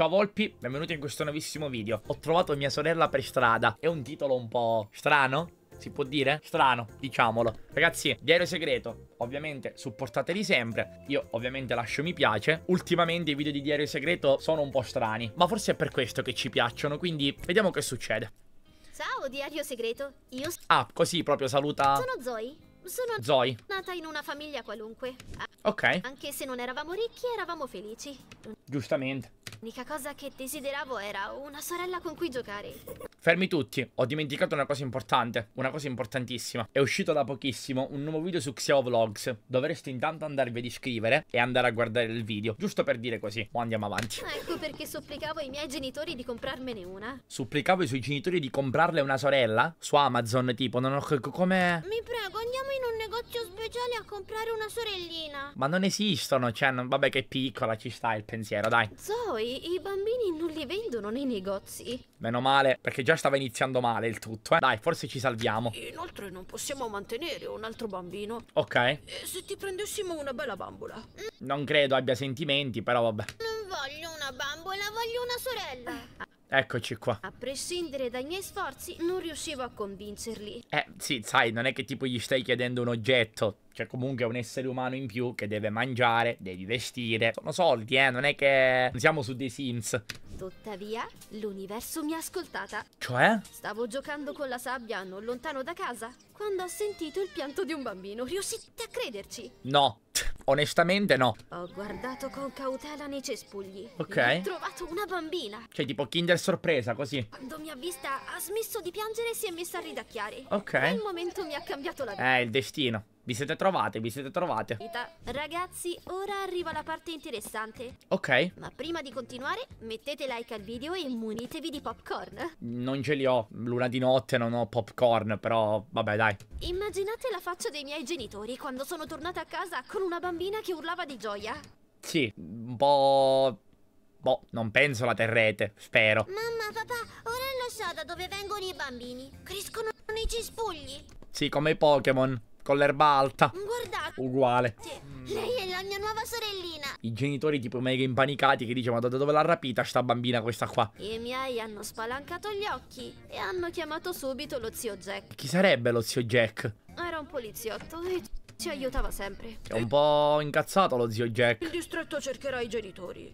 Ciao Volpi, benvenuti in questo nuovissimo video. Ho trovato mia sorella per strada. È un titolo un po' strano, si può dire? Strano, diciamolo. Ragazzi, diario segreto, ovviamente supportateli sempre. Io ovviamente lascio mi piace. Ultimamente i video di diario segreto sono un po' strani, ma forse è per questo che ci piacciono, quindi vediamo che succede. Ciao diario segreto, io... Ah, così proprio saluta... Sono Zoe, sono Zoe. nata in una famiglia qualunque. Ok. Anche se non eravamo ricchi, eravamo felici. Giustamente. L'unica cosa che desideravo era una sorella con cui giocare. Fermi tutti, ho dimenticato una cosa importante, una cosa importantissima. È uscito da pochissimo un nuovo video su Xiao Vlogs. Dovreste intanto andarvi ad iscrivere e andare a guardare il video, giusto per dire così. O andiamo avanti. Ecco perché supplicavo i miei genitori di comprarmene una. Supplicavo i suoi genitori di comprarle una sorella? Su Amazon, tipo, non ho... come... Mi prego, andiamo in un negozio speciale a comprare una sorellina. Ma non esistono, cioè, non... vabbè che piccola, ci sta il pensiero, dai. Zoe, poi i bambini non li vendono nei negozi. Meno male, perché già stava iniziando male il tutto, eh. Dai, forse ci salviamo. Inoltre non possiamo mantenere un altro bambino. Ok. E eh, se ti prendessimo una bella bambola? Non credo abbia sentimenti, però vabbè. Non voglio una bambola, voglio una sorella. Eccoci qua. A prescindere dai miei sforzi, non riuscivo a convincerli. Eh, sì, sai, non è che tipo gli stai chiedendo un oggetto. C'è cioè, comunque un essere umano in più che deve mangiare, devi vestire. Sono soldi, eh, non è che... Non siamo su dei Sims. Tuttavia, l'universo mi ha ascoltata. Cioè? Stavo giocando con la sabbia non lontano da casa, quando ho sentito il pianto di un bambino. Riuscite a crederci? No onestamente no. Ho guardato con cautela nei cespugli. Ok. Ho trovato una bambina. Cioè, tipo Kinder sorpresa, così. Quando mi ha vista, ha smesso di piangere e si è messa a ridacchiare. Ok. Quel momento mi ha cambiato la vita. Eh, il destino. Vi siete trovate, vi siete trovate. Ragazzi, ora arriva la parte interessante. Ok. Ma prima di continuare, mettete like al video e munitevi di popcorn. Non ce li ho. Luna di notte non ho popcorn, però vabbè, dai. Immaginate la faccia dei miei genitori quando sono tornata a casa con una bambina che urlava di gioia. Sì, un po'... Boh, non penso la terrete, spero. Mamma, papà, ora lo so da dove vengono i bambini. Crescono nei cespugli. Sì, come i Pokémon con l'erba alta. Guardate. Uguale. Lei è la mia nuova sorellina. I genitori tipo mega impanicati che dicono ma da dove l'ha rapita sta bambina questa qua? I miei hanno spalancato gli occhi e hanno chiamato subito lo zio Jack. Chi sarebbe lo zio Jack? Era un poliziotto e ci aiutava sempre. È un po' incazzato lo zio Jack. Il distretto cercherà i genitori.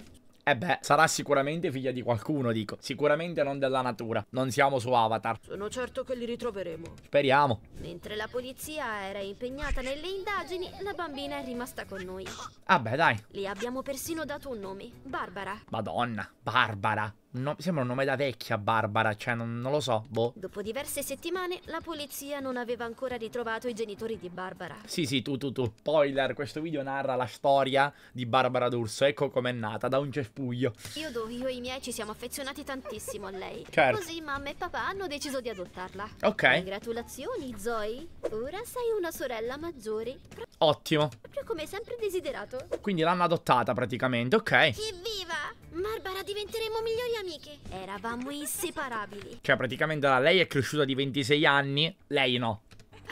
Eh beh, sarà sicuramente figlia di qualcuno, dico. Sicuramente non della natura. Non siamo su Avatar. Sono certo che li ritroveremo. Speriamo. Mentre la polizia era impegnata nelle indagini, la bambina è rimasta con noi. Ah beh, dai. Le abbiamo persino dato un nome. Barbara. Madonna, Barbara. No, sembra un nome da vecchia Barbara, cioè non, non, lo so, boh. Dopo diverse settimane la polizia non aveva ancora ritrovato i genitori di Barbara. Sì, sì, tu, tu, tu. Spoiler, questo video narra la storia di Barbara D'Urso, ecco com'è nata, da un cespuglio. Io, io e i miei ci siamo affezionati tantissimo a lei. Certo. Così mamma e papà hanno deciso di adottarla. Ok. Congratulazioni, Zoe. Ora sei una sorella maggiore. Ottimo. Proprio come sempre desiderato. Quindi l'hanno adottata praticamente, ok. Evviva! Barbara, diventeremo migliori amiche. Eravamo inseparabili. Cioè, praticamente lei è cresciuta di 26 anni, lei no.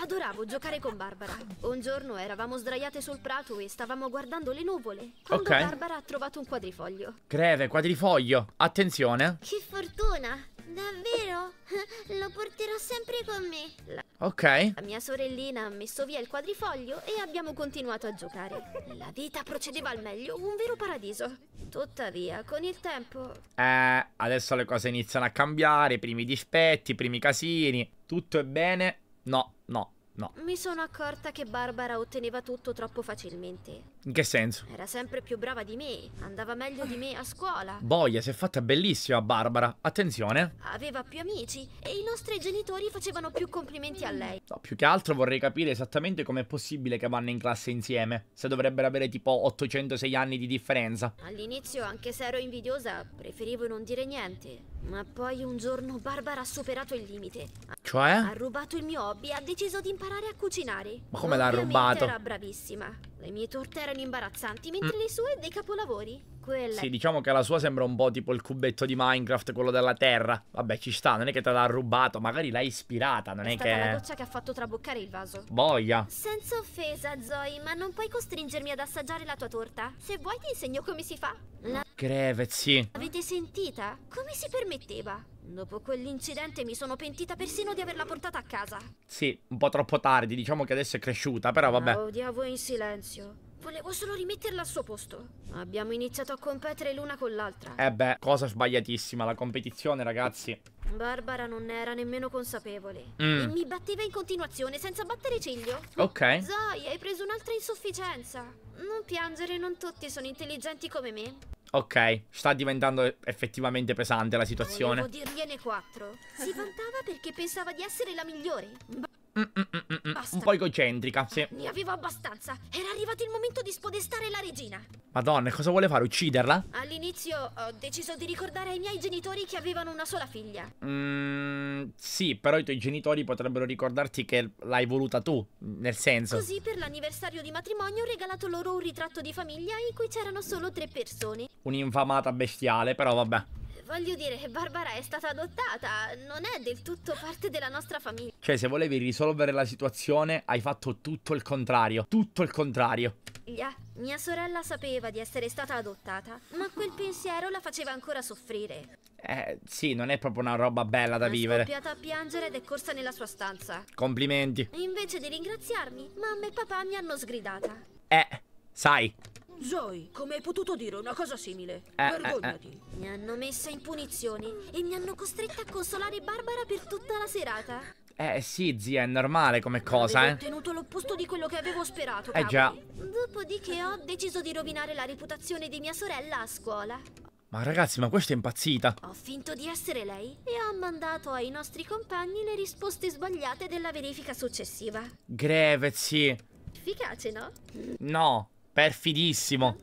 Adoravo giocare con Barbara. Un giorno eravamo sdraiate sul prato e stavamo guardando le nuvole. Quando okay. Barbara ha trovato un quadrifoglio. Greve, quadrifoglio. Attenzione. Che fortuna! Davvero? Lo porterò sempre con me. La... Ok. La mia sorellina ha messo via il quadrifoglio e abbiamo continuato a giocare. La vita procedeva al meglio, un vero paradiso. Tuttavia, con il tempo... Eh, adesso le cose iniziano a cambiare, i primi dispetti, i primi casini. Tutto è bene? No, no, No. Mi sono accorta che Barbara otteneva tutto troppo facilmente. In che senso? Era sempre più brava di me, andava meglio di me a scuola. Boia, si è fatta bellissima Barbara, attenzione. Aveva più amici e i nostri genitori facevano più complimenti a lei. No, più che altro vorrei capire esattamente com'è possibile che vanno in classe insieme, se dovrebbero avere tipo 806 anni di differenza. All'inizio, anche se ero invidiosa, preferivo non dire niente. Ma poi un giorno Barbara ha superato il limite. Cioè? Ha rubato il mio hobby e ha deciso di imparare a cucinare. Ma come l'ha rubato? era bravissima. Le mie torte erano imbarazzanti, mentre mm. le sue dei capolavori. Quella... Sì, diciamo che la sua sembra un po' tipo il cubetto di Minecraft, quello della terra. Vabbè, ci sta, non è che te l'ha rubato, magari l'ha ispirata, non è, è che... È la goccia che ha fatto traboccare il vaso. Boia. Senza offesa, Zoe, ma non puoi costringermi ad assaggiare la tua torta? Se vuoi ti insegno come si fa. La... Greve, sì. Avete sentita? Come si permetteva? Dopo quell'incidente mi sono pentita persino di averla portata a casa. Sì, un po' troppo tardi, diciamo che adesso è cresciuta, però vabbè. La odiavo in silenzio. Volevo solo rimetterla al suo posto. Abbiamo iniziato a competere l'una con l'altra. Eh beh, cosa sbagliatissima, la competizione, ragazzi. Barbara non ne era nemmeno consapevole. Mm. E mi batteva in continuazione, senza battere ciglio. Ok. Zoe, hai preso un'altra insufficienza. Non piangere, non tutti sono intelligenti come me. Ok, sta diventando effettivamente pesante la situazione. Volevo dirgliene quattro. Si vantava perché pensava di essere la migliore. Mm, un po' egocentrica, sì. Ne eh, avevo abbastanza. Era arrivato il momento di spodestare la regina. Madonna, cosa vuole fare? Ucciderla? All'inizio ho deciso di ricordare ai miei genitori che avevano una sola figlia. Mmm, sì, però i tuoi genitori potrebbero ricordarti che l'hai voluta tu, nel senso. Così per l'anniversario di matrimonio ho regalato loro un ritratto di famiglia in cui c'erano solo tre persone. Un'infamata bestiale, però vabbè voglio dire, Barbara è stata adottata, non è del tutto parte della nostra famiglia. Cioè, se volevi risolvere la situazione, hai fatto tutto il contrario. Tutto il contrario. Yeah. Mia sorella sapeva di essere stata adottata, ma quel pensiero la faceva ancora soffrire. Eh, sì, non è proprio una roba bella da è vivere. È scoppiata a piangere ed è corsa nella sua stanza. Complimenti. Invece di ringraziarmi, mamma e papà mi hanno sgridata. Eh, sai, Zoe, come hai potuto dire una cosa simile? Eh, eh Vergognati. Eh, eh. Mi hanno messa in punizione e mi hanno costretta a consolare Barbara per tutta la serata. Eh sì, zia, è normale come cosa, avevo eh. Ho ottenuto l'opposto di quello che avevo sperato. Eh cavoli. già. Dopodiché ho deciso di rovinare la reputazione di mia sorella a scuola. Ma ragazzi, ma questa è impazzita. Ho finto di essere lei e ho mandato ai nostri compagni le risposte sbagliate della verifica successiva. Greve, sì. Efficace, no? No. Perfidissimo.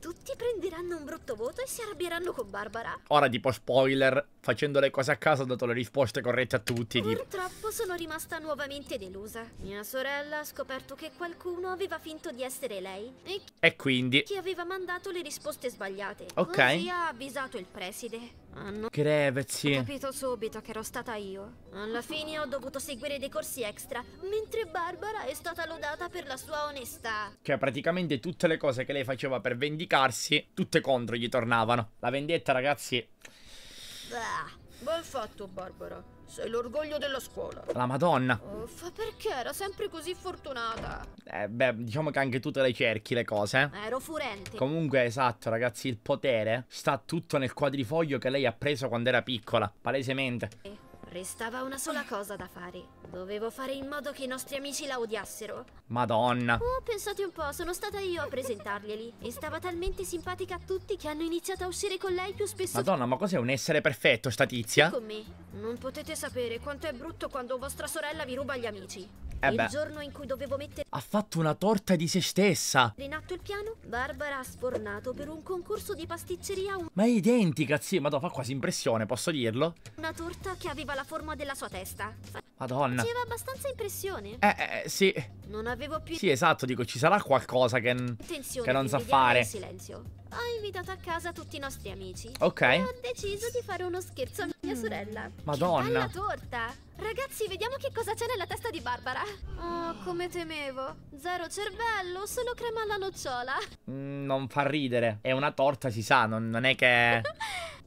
Tutti prenderanno un brutto voto e si arrabbieranno con Barbara. Ora, tipo, spoiler, facendo le cose a caso ho dato le risposte corrette a tutti. Purtroppo sono rimasta nuovamente delusa. Mia sorella ha scoperto che qualcuno aveva finto di essere lei. E, e quindi? Che aveva mandato le risposte sbagliate. Ok. Così ha avvisato il preside. Hanno... Grevezi. Ho capito subito che ero stata io. Alla fine ho dovuto seguire dei corsi extra, mentre Barbara è stata lodata per la sua onestà. Cioè, praticamente tutte le cose che lei faceva per vendicarsi, tutte contro gli tornavano. La vendetta, ragazzi... Bah. Bel fatto, Barbara. Sei l'orgoglio della scuola. La madonna. Uffa, oh, perché era sempre così fortunata? Eh, beh, diciamo che anche tu te le cerchi le cose. Eh. Ero furente. Comunque, esatto, ragazzi, il potere sta tutto nel quadrifoglio che lei ha preso quando era piccola, palesemente. Eh. Restava una sola cosa da fare. Dovevo fare in modo che i nostri amici la odiassero. Madonna. Oh, pensate un po', sono stata io a presentarglieli. E stava talmente simpatica a tutti che hanno iniziato a uscire con lei più spesso. Madonna, ma cos'è un essere perfetto, sta tizia? Con me. Non potete sapere quanto è brutto quando vostra sorella vi ruba gli amici. Eh il giorno in cui dovevo mettere... Ha fatto una torta di se stessa. In il piano, Barbara ha sfornato per un concorso di pasticceria un... Ma è identica, sì, madonna, fa quasi impressione, posso dirlo? Una torta che aveva la forma della sua testa. Madonna. Faceva abbastanza impressione. Eh, eh, eh, sì. Non avevo più... Sì, esatto, dico, ci sarà qualcosa che... Attenzione, che non sa fare. silenzio. Ho invitato a casa tutti i nostri amici. Ok. E ho deciso di fare uno scherzo a mia mm. sorella. Madonna. Che torta. Ragazzi, vediamo che cosa c'è nella testa di Barbara. Oh, come temevo. Zero cervello, solo crema alla nocciola. Mm, non fa ridere. È una torta, si sa, non, non è che...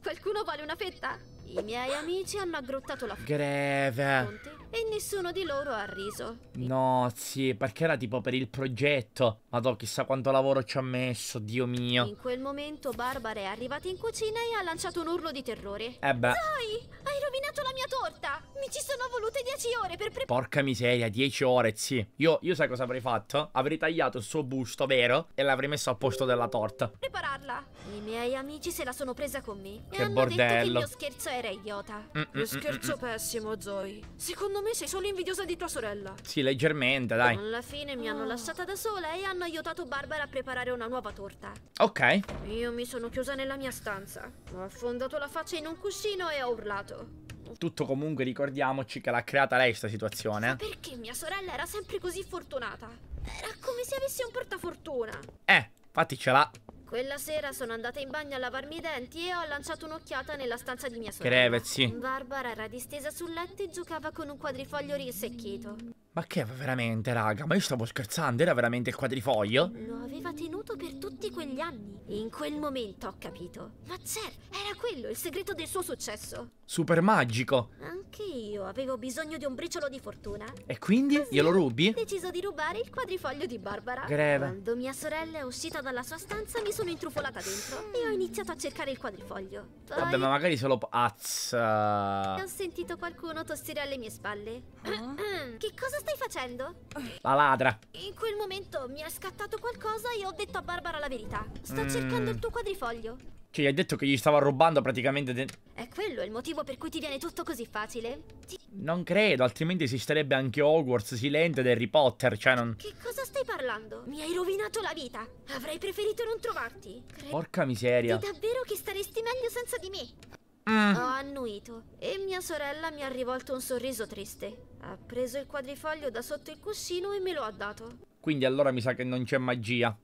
Qualcuno vuole una fetta? I miei amici hanno aggrottato la greve e nessuno di loro ha riso. No, sì, perché era tipo per il progetto. Madò, chissà quanto lavoro ci ha messo, Dio mio. In quel momento Barbara è arrivata in cucina e ha lanciato un urlo di terrore. Eh beh. Zoe, hai rovinato la mia torta! Mi ci sono volute dieci ore per preparare... Porca miseria, dieci ore, sì. Io, io sai cosa avrei fatto? Avrei tagliato il suo busto, vero? E l'avrei messo al posto della torta. Prepararla. I miei amici se la sono presa con me. Che e bordello. detto che il mio scherzo è era idiota. Mm mm, mm, mm, scherzo mm, pessimo, Zoe. Secondo me sei solo invidiosa di tua sorella. Sì, leggermente, dai. Alla fine mi hanno ah. lasciata da sola e hanno aiutato Barbara a preparare una nuova torta. Ok. Io mi sono chiusa nella mia stanza. Ho affondato la faccia in un cuscino e ho urlato. Tutto comunque ricordiamoci che l'ha creata lei questa situazione. Ma eh. perché mia sorella era sempre così fortunata? Era come se avesse un portafortuna. Eh, infatti ce l'ha. Quella sera sono andata in bagno a lavarmi i denti e ho lanciato un'occhiata nella stanza di mia sorella. Crevezzi. Barbara era distesa sul letto e giocava con un quadrifoglio rinsecchito. Ma che veramente, raga? Ma io stavo scherzando, era veramente il quadrifoglio? Lo aveva tenuto per tutti quegli anni. In quel momento ho capito. Ma certo, era quello il segreto del suo successo. Super magico. Anche io avevo bisogno di un briciolo di fortuna. E quindi? Così glielo rubi? Ho deciso di rubare il quadrifoglio di Barbara. Greve. Quando mia sorella è uscita dalla sua stanza mi sono intrufolata dentro e ho iniziato a cercare il quadrifoglio. Poi... Vabbè, ma magari solo... Azza. Eh. Ho sentito qualcuno tossire alle mie spalle. Oh. che cosa Cosa stai facendo? La ladra. In quel momento mi è scattato qualcosa e ho detto a Barbara la verità. Sto mm. cercando il tuo quadrifoglio. Cioè, hai detto che gli stava rubando praticamente... È quello il motivo per cui ti viene tutto così facile? Ti... Non credo, altrimenti esisterebbe anche Hogwarts Silente ed Harry Potter, cioè non... Che cosa stai parlando? Mi hai rovinato la vita. Avrei preferito non trovarti. Cre... Porca miseria. Credi davvero che staresti meglio senza di me? Mm. Ho annuito e mia sorella mi ha rivolto un sorriso triste. Ha preso il quadrifoglio da sotto il cuscino e me lo ha dato. Quindi allora mi sa che non c'è magia.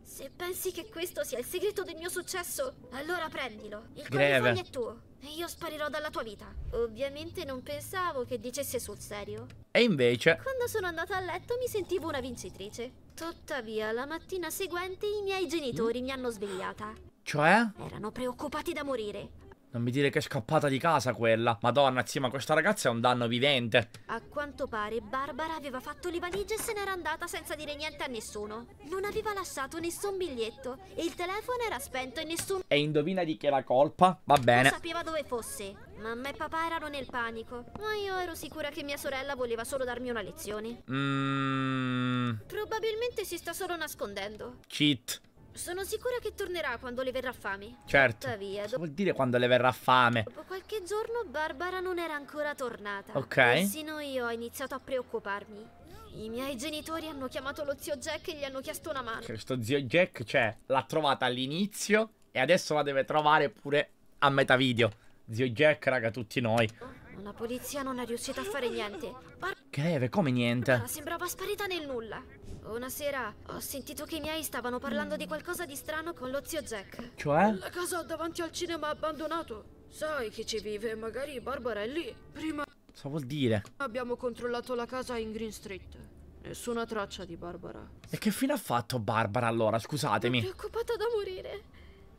Se pensi che questo sia il segreto del mio successo, allora prendilo. Il Greve. è tuo e io sparirò dalla tua vita. Ovviamente non pensavo che dicesse sul serio. E invece... Quando sono andata a letto mi sentivo una vincitrice. Tuttavia, la mattina seguente i miei genitori mm. mi hanno svegliata. Cioè? Erano preoccupati da morire. Non mi dire che è scappata di casa quella. Madonna, sì, ma questa ragazza è un danno vivente. A quanto pare Barbara aveva fatto le valigie e se n'era andata senza dire niente a nessuno. Non aveva lasciato nessun biglietto e il telefono era spento e nessun... E indovina di chi è la colpa? Va bene. Non sapeva dove fosse. Mamma e papà erano nel panico. Ma io ero sicura che mia sorella voleva solo darmi una lezione. Mmm... Probabilmente si sta solo nascondendo. Cheat. Sono sicura che tornerà quando le verrà fame. Certo. Tuttavia, Cosa vuol dire quando le verrà fame? Dopo qualche giorno Barbara non era ancora tornata. Ok. Persino io ho iniziato a preoccuparmi. I miei genitori hanno chiamato lo zio Jack e gli hanno chiesto una mano. Questo zio Jack, cioè, l'ha trovata all'inizio e adesso la deve trovare pure a metà video. Zio Jack, raga, tutti noi. La polizia non è riuscita a fare niente. Bar Greve, come niente? Barbara sembrava sparita nel nulla. Una sera ho sentito che i miei stavano parlando di qualcosa di strano con lo zio Jack. Cioè? La casa davanti al cinema abbandonato. Sai chi ci vive, magari Barbara è lì. Prima... Cosa vuol dire? Abbiamo controllato la casa in Green Street. Nessuna traccia di Barbara. E che fine ha fatto Barbara allora, scusatemi? Mi preoccupata da morire.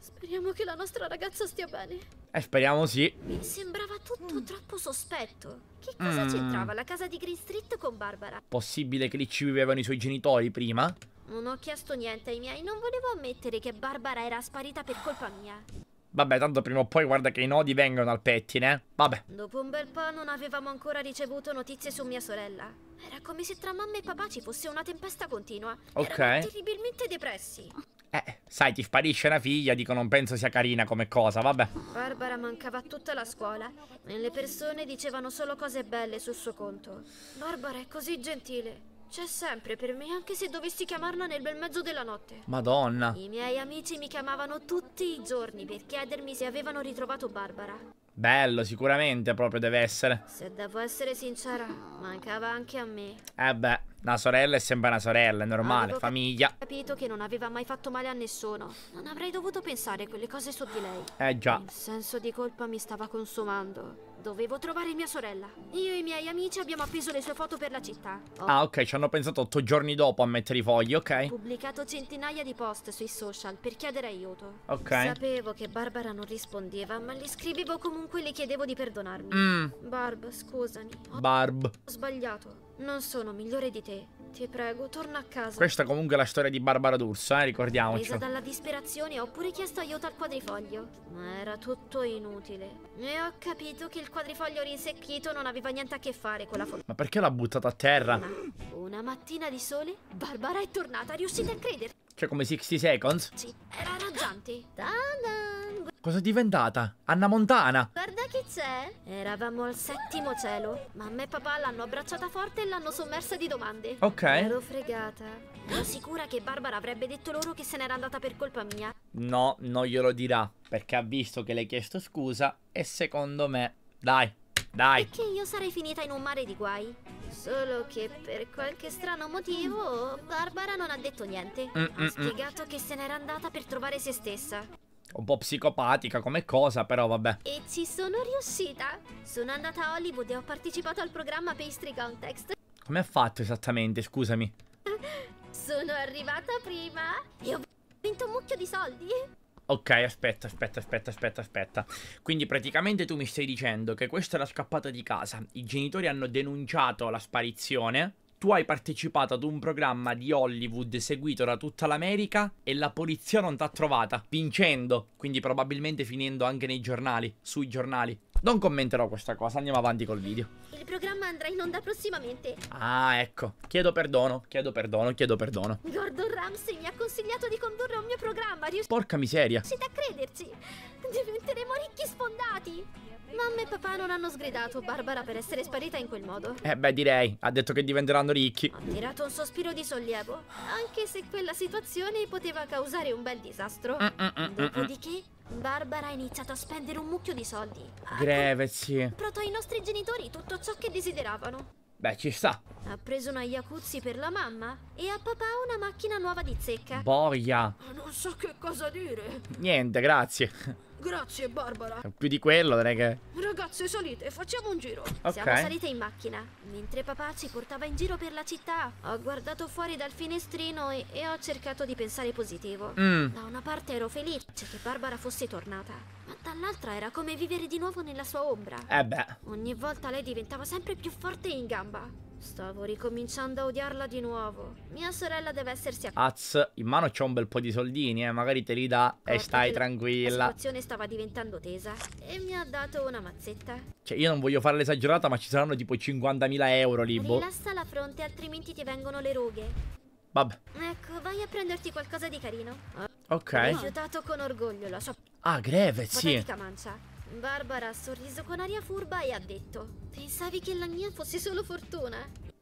Speriamo che la nostra ragazza stia bene. Eh, speriamo sì. Mi sembrava tutto mm. troppo sospetto. Che cosa mm. c'entrava la casa di Green Street con Barbara? Possibile che lì ci vivevano i suoi genitori prima? Non ho chiesto niente ai miei, non volevo ammettere che Barbara era sparita per colpa mia. Vabbè, tanto prima o poi guarda che i nodi vengono al pettine, eh. vabbè. Dopo un bel po' non avevamo ancora ricevuto notizie su mia sorella. Era come se tra mamma e papà ci fosse una tempesta continua. Ok. Erano terribilmente depressi. Eh, sai, ti sparisce una figlia, dico non penso sia carina come cosa, vabbè. Barbara mancava tutta la scuola e le persone dicevano solo cose belle sul suo conto. Barbara è così gentile. C'è sempre per me, anche se dovessi chiamarla nel bel mezzo della notte. Madonna. I miei amici mi chiamavano tutti i giorni per chiedermi se avevano ritrovato Barbara. Bello, sicuramente proprio deve essere. Se devo essere sincera, mancava anche a me. Eh beh, una sorella è sempre una sorella, è normale, Avevo famiglia. Ho capito che non aveva mai fatto male a nessuno. Non avrei dovuto pensare quelle cose su di lei. Eh già. Il senso di colpa mi stava consumando. Dovevo trovare mia sorella. Io e i miei amici abbiamo appeso le sue foto per la città. Oh. Ah, ok, ci hanno pensato otto giorni dopo a mettere i fogli, ok. Ho pubblicato centinaia di post sui social per chiedere aiuto. Ok. Sapevo che Barbara non rispondeva, ma li scrivevo comunque e le chiedevo di perdonarmi. Mm. Barb, scusami. Barb. Ho sbagliato. Non sono migliore di te. Ti prego, torna a casa. Questa comunque è la storia di Barbara D'Ursa, eh, ricordiamoci. Presa dalla disperazione ho pure chiesto aiuto al quadrifoglio. Ma era tutto inutile. E ho capito che il quadrifoglio rinsecchito non aveva niente a che fare con la fortuna. Ma perché l'ha buttata a terra? Ma una mattina di sole, Barbara è tornata, riuscite a credere. Cioè come 60 seconds? Sì, era raggiante. ta Cosa è diventata? Anna Montana! Guarda chi c'è! Eravamo al settimo cielo. Mamma e papà l'hanno abbracciata forte e l'hanno sommersa di domande. Ok. Ero fregata. Ero sicura che Barbara avrebbe detto loro che se n'era andata per colpa mia. No, non glielo dirà. Perché ha visto che le hai chiesto scusa e secondo me... Dai, dai! Perché io sarei finita in un mare di guai. Solo che per qualche strano motivo Barbara non ha detto niente. Mm -mm -mm. Ha spiegato che se n'era andata per trovare se stessa un po' psicopatica come cosa, però vabbè. E ci sono riuscita. Sono andata a Hollywood e ho partecipato al programma Pastry Context. Come ha fatto esattamente, scusami? sono arrivata prima e ho vinto un mucchio di soldi. Ok, aspetta, aspetta, aspetta, aspetta, aspetta. Quindi praticamente tu mi stai dicendo che questa è la scappata di casa. I genitori hanno denunciato la sparizione tu hai partecipato ad un programma di Hollywood seguito da tutta l'America e la polizia non t'ha trovata, vincendo, quindi probabilmente finendo anche nei giornali, sui giornali. Non commenterò questa cosa, andiamo avanti col video. Il programma andrà in onda prossimamente. Ah, ecco. Chiedo perdono, chiedo perdono, chiedo perdono. Gordon Ramsay mi ha consigliato di condurre un mio programma. Rius- Porca miseria. C'è da crederci. Diventeremo ricchi sfondati. Mamma e papà non hanno sgridato Barbara per essere sparita in quel modo. Eh beh, direi. Ha detto che diventeranno ricchi. Ho tirato un sospiro di sollievo, anche se quella situazione poteva causare un bel disastro. Mm -mm -mm, mm, mm. Dopodiché, Barbara ha iniziato a spendere un mucchio di soldi. Greve, sì. Ha Protò ai nostri genitori tutto ciò che desideravano. Beh, ci sta. Ha preso una Yakuzzi per la mamma e a papà una macchina nuova di zecca. Boia. Non so che cosa dire. Niente, grazie. Grazie, Barbara. Eh, più di quello, direi che... Ragazze, salite, facciamo un giro. Okay. Siamo salite in macchina. Mentre papà ci portava in giro per la città, ho guardato fuori dal finestrino e, e ho cercato di pensare positivo. Mm. Da una parte ero felice che Barbara fosse tornata, ma dall'altra era come vivere di nuovo nella sua ombra. Eh beh. Ogni volta lei diventava sempre più forte in gamba. Stavo ricominciando a odiarla di nuovo. Mia sorella deve essersi accorta. Az, in mano c'ho un bel po' di soldini, eh. Magari te li dà e stai tranquilla. La situazione stava diventando tesa e mi ha dato una mazzetta. Cioè, io non voglio fare l'esagerata, ma ci saranno tipo 50.000 euro lì, boh. Rilassa la fronte, altrimenti ti vengono le rughe. Vabbè. Ecco, vai a prenderti qualcosa di carino. Ok. Ho rifiutato con orgoglio la sua... Ah, greve, sì. mancia. Barbara ha sorriso con aria furba e ha detto Pensavi che la mia fosse solo fortuna?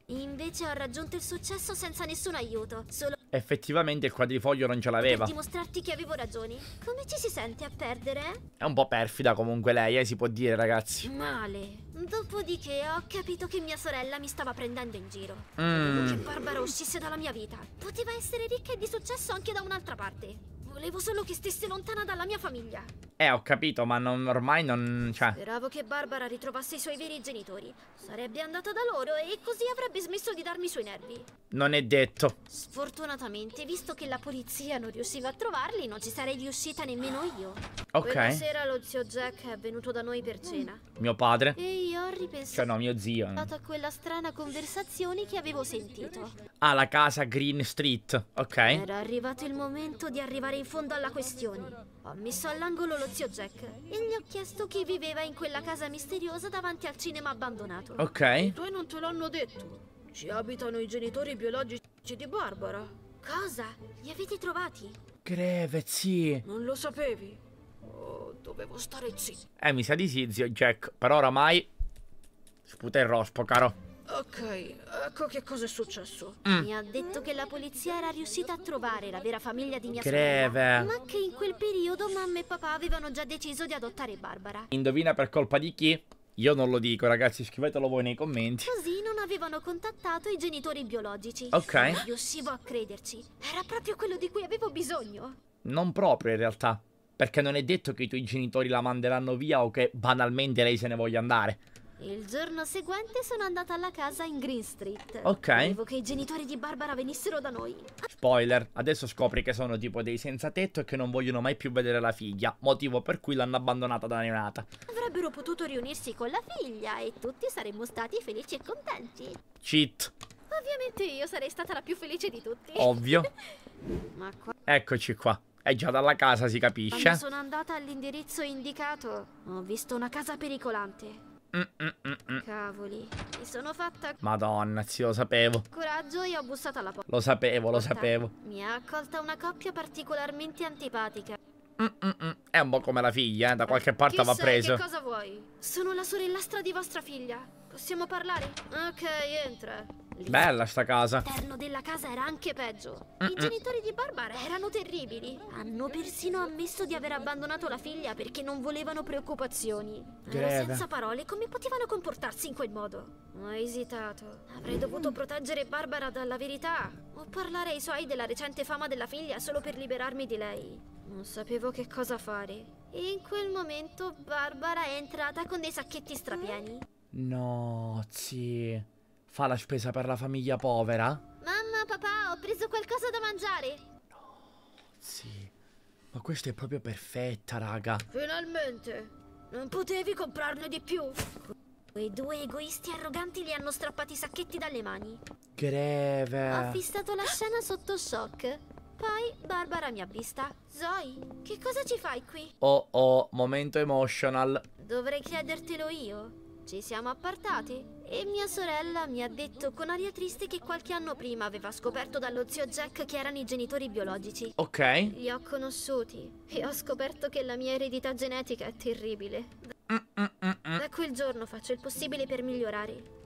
Invece ho raggiunto il successo senza nessun aiuto, solo... Effettivamente il quadrifoglio non ce l'aveva. Per dimostrarti che avevo ragioni. Come ci si sente a perdere? È un po' perfida comunque lei, eh, si può dire ragazzi. Male. Dopodiché ho capito che mia sorella mi stava prendendo in giro. Mm. Che Barbara uscisse dalla mia vita. Poteva essere ricca e di successo anche da un'altra parte. Volevo solo che stesse lontana dalla mia famiglia. Eh, ho capito, ma non, ormai non... Cioè... Speravo che Barbara ritrovasse i suoi veri genitori. Sarebbe andata da loro e così avrebbe smesso di darmi i suoi nervi. Non è detto. Sfortunatamente, visto che la polizia non riusciva a trovarli, non ci sarei riuscita nemmeno io. Ok. Quella sera lo zio Jack è venuto da noi per cena. Mio padre. E ripensato. Cioè, no, mio zio. No. a quella strana conversazione che avevo sentito. Ah, la casa Green Street. Ok. Era arrivato il momento di arrivare in fondo alla questione. Ho messo all'angolo lo zio Jack e gli ho chiesto chi viveva in quella casa misteriosa davanti al cinema abbandonato. Ok. I tuoi non te l'hanno detto. Ci abitano i genitori biologici di Barbara. Cosa? Li avete trovati? Greve, sì. Non lo sapevi? Oh, dovevo stare zitto. Eh, mi sa di sì, zio Jack. Però oramai Sputa il rospo, caro. Ok, ecco che cosa è successo. Mm. Mi ha detto che la polizia era riuscita a trovare la vera famiglia di mia Greve. sorella. Ma che in quel periodo mamma e papà avevano già deciso di adottare Barbara. Indovina per colpa di chi? Io non lo dico, ragazzi, scrivetelo voi nei commenti. Così non avevano contattato i genitori biologici. Ok. Riuscivo a crederci. Era proprio quello di cui avevo bisogno. Non proprio, in realtà. Perché non è detto che i tuoi genitori la manderanno via o che banalmente lei se ne voglia andare. Il giorno seguente sono andata alla casa in Green Street. Ok. Volevo che i genitori di Barbara venissero da noi. Spoiler, adesso scopri che sono tipo dei senza tetto e che non vogliono mai più vedere la figlia, motivo per cui l'hanno abbandonata da neonata. Avrebbero potuto riunirsi con la figlia e tutti saremmo stati felici e contenti. Cheat. Ovviamente io sarei stata la più felice di tutti. Ovvio. Ma qua... Eccoci qua. È già dalla casa, si capisce. Quando sono andata all'indirizzo indicato, ho visto una casa pericolante. Cavoli, mi sono fatta... Madonna, sì, lo sapevo. Coraggio, io ho bussato alla porta. Lo sapevo, lo sapevo. Mi ha accolta una coppia particolarmente antipatica. Mm, mm -mm. È un po' come la figlia, eh? da qualche parte va preso. Che cosa vuoi? Sono la sorellastra di vostra figlia. Possiamo parlare? Ok, entra. Bella sta casa. L'interno della casa era anche peggio. Mm -mm. I genitori di Barbara erano terribili. Hanno persino ammesso di aver abbandonato la figlia perché non volevano preoccupazioni. Greve. Ero senza parole come potevano comportarsi in quel modo. Ho esitato. Avrei dovuto proteggere Barbara dalla verità o parlare ai suoi della recente fama della figlia solo per liberarmi di lei. Non sapevo che cosa fare. E in quel momento Barbara è entrata con dei sacchetti strapieni. No, zii fa la spesa per la famiglia povera? Mamma, papà, ho preso qualcosa da mangiare. No, sì. Ma questa è proprio perfetta, raga. Finalmente. Non potevi comprarne di più. Quei due egoisti arroganti li hanno strappati i sacchetti dalle mani. Greve. Ho fissato la scena sotto shock. Poi Barbara mi ha vista. Zoe, che cosa ci fai qui? Oh oh, momento emotional. Dovrei chiedertelo io. Ci siamo appartati e mia sorella mi ha detto con aria triste che qualche anno prima aveva scoperto dallo zio Jack che erano i genitori biologici. Ok. Li ho conosciuti e ho scoperto che la mia eredità genetica è terribile. Mm, mm, mm, da quel giorno faccio il possibile per migliorare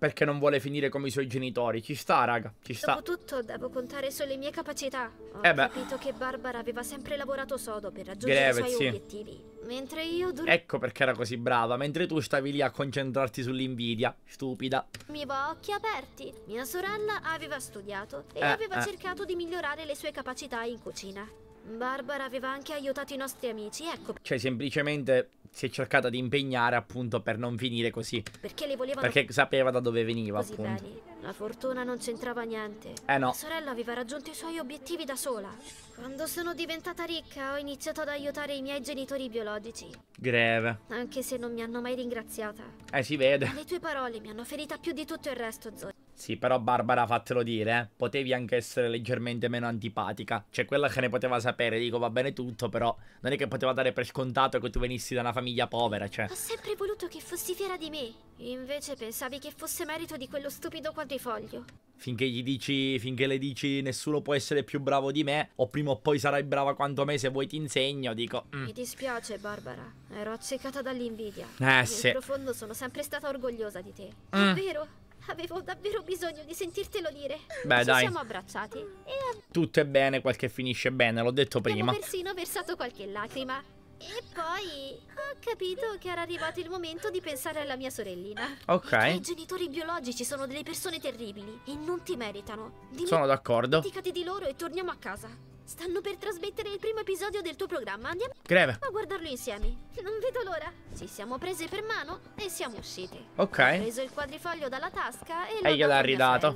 perché non vuole finire come i suoi genitori. Ci sta, raga, ci sta. Dopotutto devo contare sulle mie capacità. Ho eh beh. capito che Barbara aveva sempre lavorato sodo per raggiungere Greve, i suoi sì. obiettivi. Mentre io dur- Ecco perché era così brava, mentre tu stavi lì a concentrarti sull'invidia, stupida. Mi va occhi aperti. Mia sorella aveva studiato e eh, aveva eh. cercato di migliorare le sue capacità in cucina. Barbara aveva anche aiutato i nostri amici, ecco. Cioè, semplicemente si è cercata di impegnare appunto per non finire così. Perché le volevano... Perché sapeva da dove veniva così appunto. Bene. La fortuna non c'entrava niente. Eh no. La sorella aveva raggiunto i suoi obiettivi da sola. Quando sono diventata ricca ho iniziato ad aiutare i miei genitori biologici. Greve. Anche se non mi hanno mai ringraziata. Eh si vede. Le tue parole mi hanno ferita più di tutto il resto, Zoe. Sì, però Barbara, fatelo dire, eh, potevi anche essere leggermente meno antipatica. Cioè, quella che ne poteva sapere, dico, va bene tutto, però non è che poteva dare per scontato che tu venissi da una famiglia povera, cioè. Ho sempre voluto che fossi fiera di me. Invece pensavi che fosse merito di quello stupido quadrifoglio. Finché gli dici, finché le dici nessuno può essere più bravo di me, o prima o poi sarai brava quanto me se vuoi ti insegno, dico. Mm. Mi dispiace, Barbara. Ero accecata dall'invidia. Eh, Nel sì. Nel profondo sono sempre stata orgogliosa di te. Mm. È vero? Avevo davvero bisogno di sentirtelo dire. Beh, Ci dai. siamo abbracciati. E... Tutto è bene, quel che finisce bene, l'ho detto prima. Ho persino versato qualche lacrima. E poi ho capito che era arrivato il momento di pensare alla mia sorellina. Ok. I tuoi genitori biologici sono delle persone terribili e non ti meritano. Dimmi... sono d'accordo. Dimenticati di loro e torniamo a casa. Stanno per trasmettere il primo episodio del tuo programma. Andiamo Greve. a guardarlo insieme. Non vedo l'ora. Ci siamo prese per mano e siamo uscite. Ok. Ho preso il quadrifoglio dalla tasca e, e gliel'ha ridato.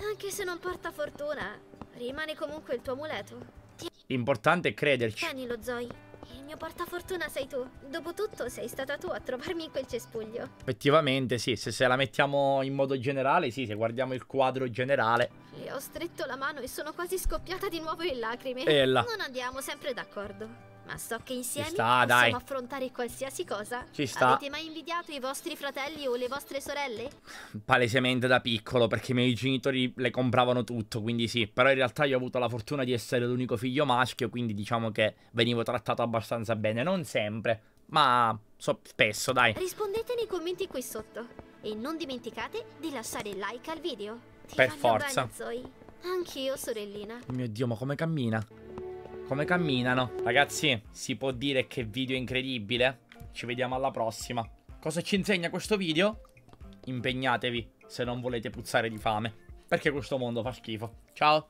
Anche se non porta fortuna, rimane comunque il tuo amuleto. L'importante è crederci. Tienilo, Zoe. Il mio portafortuna sei tu. Dopotutto sei stata tu a trovarmi quel cespuglio. Effettivamente, sì. Se, se la mettiamo in modo generale, sì. Se guardiamo il quadro generale. Le ho stretto la mano e sono quasi scoppiata di nuovo in lacrime. Ella. Non andiamo sempre d'accordo. Ma so che insieme Ci sta, possiamo dai. affrontare qualsiasi cosa. Ci sta. Avete mai invidiato i vostri fratelli o le vostre sorelle? Palesemente da piccolo, perché i miei genitori le compravano tutto, quindi sì. Però in realtà io ho avuto la fortuna di essere l'unico figlio maschio, quindi diciamo che venivo trattato abbastanza bene. Non sempre, ma so spesso, dai. Rispondete nei commenti qui sotto. E non dimenticate di lasciare like al video. Ti per forza. Bene, Zoe. Anch'io, sorellina. Mio Dio, ma come cammina? come camminano. Ragazzi, si può dire che video incredibile? Ci vediamo alla prossima. Cosa ci insegna questo video? Impegnatevi se non volete puzzare di fame. Perché questo mondo fa schifo. Ciao!